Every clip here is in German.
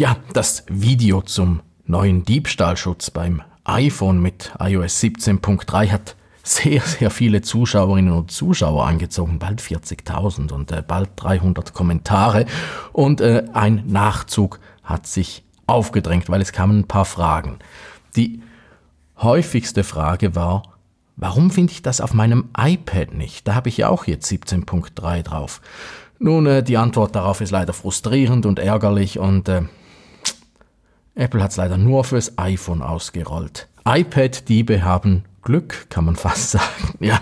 Ja, das Video zum neuen Diebstahlschutz beim iPhone mit iOS 17.3 hat sehr, sehr viele Zuschauerinnen und Zuschauer angezogen, bald 40.000 und äh, bald 300 Kommentare. Und äh, ein Nachzug hat sich aufgedrängt, weil es kamen ein paar Fragen. Die häufigste Frage war, warum finde ich das auf meinem iPad nicht? Da habe ich ja auch jetzt 17.3 drauf. Nun, äh, die Antwort darauf ist leider frustrierend und ärgerlich und äh, Apple hat es leider nur fürs iPhone ausgerollt. iPad-Diebe haben Glück, kann man fast sagen. Ja.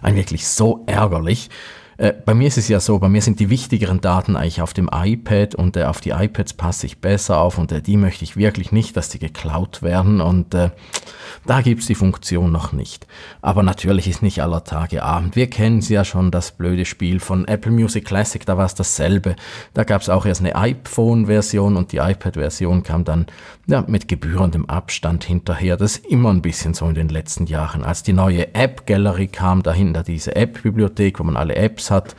Eigentlich so ärgerlich. Äh, bei mir ist es ja so, bei mir sind die wichtigeren Daten eigentlich auf dem iPad und äh, auf die iPads passe ich besser auf und äh, die möchte ich wirklich nicht, dass die geklaut werden und äh, da gibt es die Funktion noch nicht. Aber natürlich ist nicht aller Tage Abend. Wir kennen sie ja schon, das blöde Spiel von Apple Music Classic, da war es dasselbe. Da gab es auch erst eine iPhone-Version und die iPad-Version kam dann ja, mit gebührendem Abstand hinterher. Das ist immer ein bisschen so in den letzten Jahren. Als die neue App-Gallery kam, dahinter diese App-Bibliothek, wo man alle Apps Apps hat,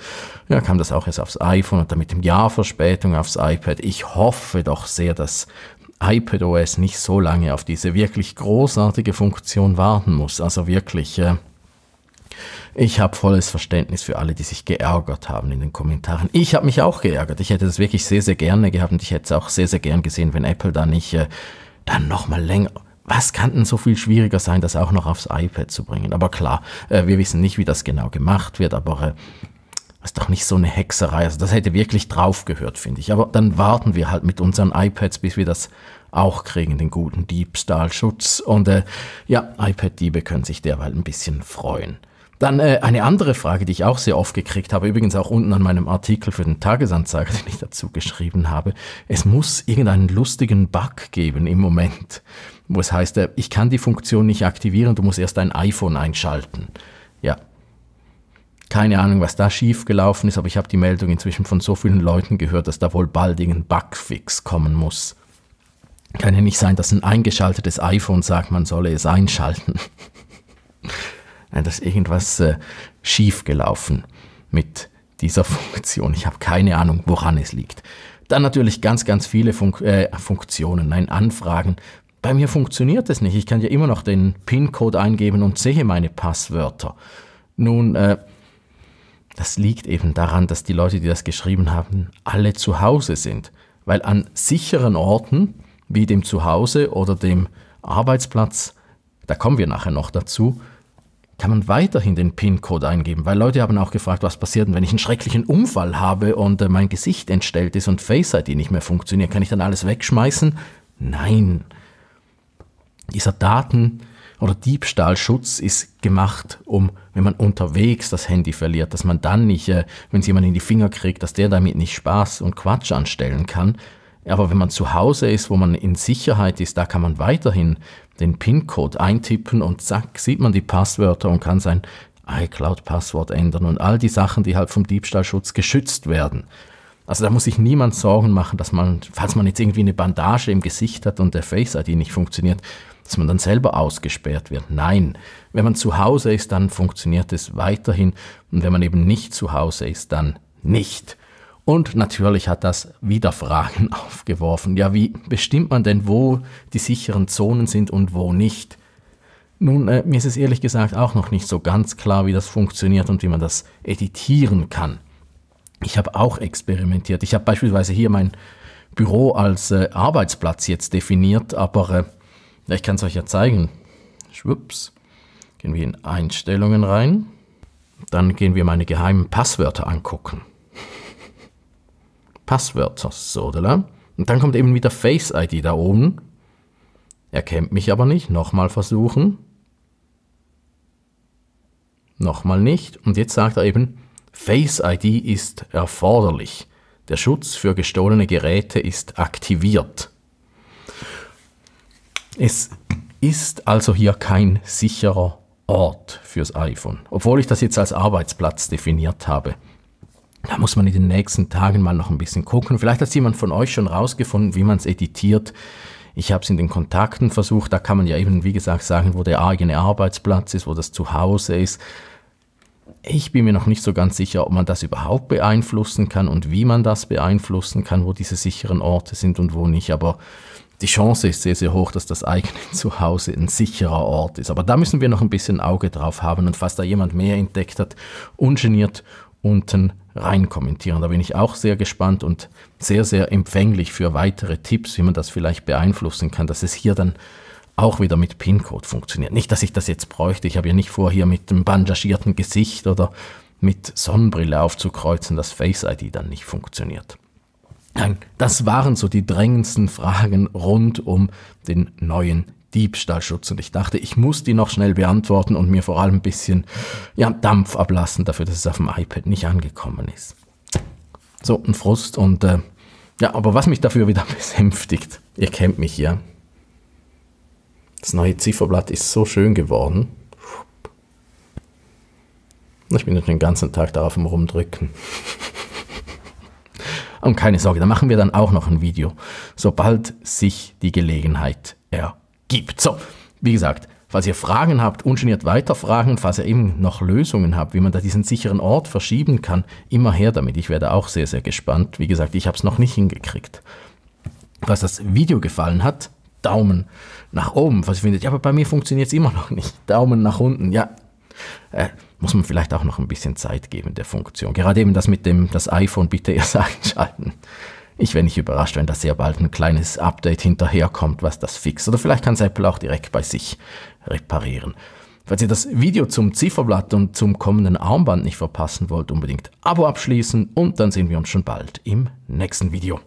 ja, kam das auch erst aufs iPhone und dann mit dem Jahr Verspätung aufs iPad. Ich hoffe doch sehr, dass iPad OS nicht so lange auf diese wirklich großartige Funktion warten muss. Also wirklich, äh, ich habe volles Verständnis für alle, die sich geärgert haben in den Kommentaren. Ich habe mich auch geärgert. Ich hätte das wirklich sehr, sehr gerne gehabt und ich hätte es auch sehr, sehr gern gesehen, wenn Apple da nicht äh, dann nochmal länger. Was kann denn so viel schwieriger sein, das auch noch aufs iPad zu bringen? Aber klar, äh, wir wissen nicht, wie das genau gemacht wird, aber äh, ist doch nicht so eine Hexerei. Also das hätte wirklich draufgehört, finde ich. Aber dann warten wir halt mit unseren iPads, bis wir das auch kriegen, den guten Diebstahlschutz. Und äh, ja, iPad-Diebe können sich derweil ein bisschen freuen. Dann äh, eine andere Frage, die ich auch sehr oft gekriegt habe, übrigens auch unten an meinem Artikel für den Tagesanzeiger, den ich dazu geschrieben habe. Es muss irgendeinen lustigen Bug geben im Moment, wo es heißt, äh, ich kann die Funktion nicht aktivieren, du musst erst dein iPhone einschalten. Ja, keine Ahnung, was da schief gelaufen ist, aber ich habe die Meldung inzwischen von so vielen Leuten gehört, dass da wohl bald ein Bugfix kommen muss. Kann ja nicht sein, dass ein eingeschaltetes iPhone sagt, man solle es einschalten. da ist irgendwas äh, schief gelaufen mit dieser Funktion. Ich habe keine Ahnung, woran es liegt. Dann natürlich ganz, ganz viele Funk äh, Funktionen, nein, Anfragen. Bei mir funktioniert es nicht. Ich kann ja immer noch den PIN-Code eingeben und sehe meine Passwörter. Nun, äh, das liegt eben daran, dass die Leute, die das geschrieben haben, alle zu Hause sind. Weil an sicheren Orten, wie dem Zuhause oder dem Arbeitsplatz, da kommen wir nachher noch dazu, kann man weiterhin den PIN-Code eingeben, weil Leute haben auch gefragt, was passiert, wenn ich einen schrecklichen Unfall habe und äh, mein Gesicht entstellt ist und Face ID nicht mehr funktioniert, kann ich dann alles wegschmeißen? Nein. Dieser Daten, oder Diebstahlschutz ist gemacht, um, wenn man unterwegs das Handy verliert, dass man dann nicht, äh, wenn es jemand in die Finger kriegt, dass der damit nicht Spaß und Quatsch anstellen kann. Aber wenn man zu Hause ist, wo man in Sicherheit ist, da kann man weiterhin den PIN-Code eintippen und zack, sieht man die Passwörter und kann sein iCloud-Passwort ändern und all die Sachen, die halt vom Diebstahlschutz geschützt werden. Also da muss sich niemand Sorgen machen, dass man, falls man jetzt irgendwie eine Bandage im Gesicht hat und der Face ID nicht funktioniert, dass man dann selber ausgesperrt wird. Nein, wenn man zu Hause ist, dann funktioniert es weiterhin und wenn man eben nicht zu Hause ist, dann nicht. Und natürlich hat das wieder Fragen aufgeworfen. Ja, wie bestimmt man denn, wo die sicheren Zonen sind und wo nicht? Nun, äh, mir ist es ehrlich gesagt auch noch nicht so ganz klar, wie das funktioniert und wie man das editieren kann ich habe auch experimentiert. Ich habe beispielsweise hier mein Büro als äh, Arbeitsplatz jetzt definiert, aber äh, ich kann es euch ja zeigen. Schwupps. Gehen wir in Einstellungen rein. Dann gehen wir meine geheimen Passwörter angucken. Passwörter, so, oder? Und dann kommt eben wieder Face ID da oben. Er kennt mich aber nicht. Nochmal versuchen. Nochmal nicht. Und jetzt sagt er eben Face ID ist erforderlich. Der Schutz für gestohlene Geräte ist aktiviert. Es ist also hier kein sicherer Ort fürs iPhone, obwohl ich das jetzt als Arbeitsplatz definiert habe. Da muss man in den nächsten Tagen mal noch ein bisschen gucken. Vielleicht hat jemand von euch schon rausgefunden, wie man es editiert. Ich habe es in den Kontakten versucht. Da kann man ja eben, wie gesagt, sagen, wo der eigene Arbeitsplatz ist, wo das Zuhause ist. Ich bin mir noch nicht so ganz sicher, ob man das überhaupt beeinflussen kann und wie man das beeinflussen kann, wo diese sicheren Orte sind und wo nicht. Aber die Chance ist sehr, sehr hoch, dass das eigene Zuhause ein sicherer Ort ist. Aber da müssen wir noch ein bisschen Auge drauf haben und falls da jemand mehr entdeckt hat, ungeniert unten rein kommentieren. Da bin ich auch sehr gespannt und sehr, sehr empfänglich für weitere Tipps, wie man das vielleicht beeinflussen kann, dass es hier dann auch wieder mit PIN-Code funktioniert. Nicht, dass ich das jetzt bräuchte. Ich habe ja nicht vor, hier mit dem bandagierten Gesicht oder mit Sonnenbrille aufzukreuzen, dass Face ID dann nicht funktioniert. Nein, das waren so die drängendsten Fragen rund um den neuen Diebstahlschutz. Und ich dachte, ich muss die noch schnell beantworten und mir vor allem ein bisschen ja, Dampf ablassen dafür, dass es auf dem iPad nicht angekommen ist. So, ein Frust und äh, ja, aber was mich dafür wieder besänftigt, ihr kennt mich ja, das neue Zifferblatt ist so schön geworden. Ich bin den ganzen Tag darauf im Rumdrücken. Und keine Sorge, da machen wir dann auch noch ein Video, sobald sich die Gelegenheit ergibt. So, wie gesagt, falls ihr Fragen habt, ungeniert weiterfragen. Falls ihr eben noch Lösungen habt, wie man da diesen sicheren Ort verschieben kann, immer her damit. Ich werde auch sehr, sehr gespannt. Wie gesagt, ich habe es noch nicht hingekriegt. Falls das Video gefallen hat, Daumen nach oben findet. Ja, aber bei mir funktioniert es immer noch nicht. Daumen nach unten, ja. Äh, muss man vielleicht auch noch ein bisschen Zeit geben der Funktion. Gerade eben das mit dem, das iPhone bitte erst einschalten. Ich wäre nicht überrascht, wenn da sehr bald ein kleines Update hinterherkommt, was das fixt. Oder vielleicht kann es Apple auch direkt bei sich reparieren. Falls ihr das Video zum Zifferblatt und zum kommenden Armband nicht verpassen wollt, unbedingt Abo abschließen und dann sehen wir uns schon bald im nächsten Video.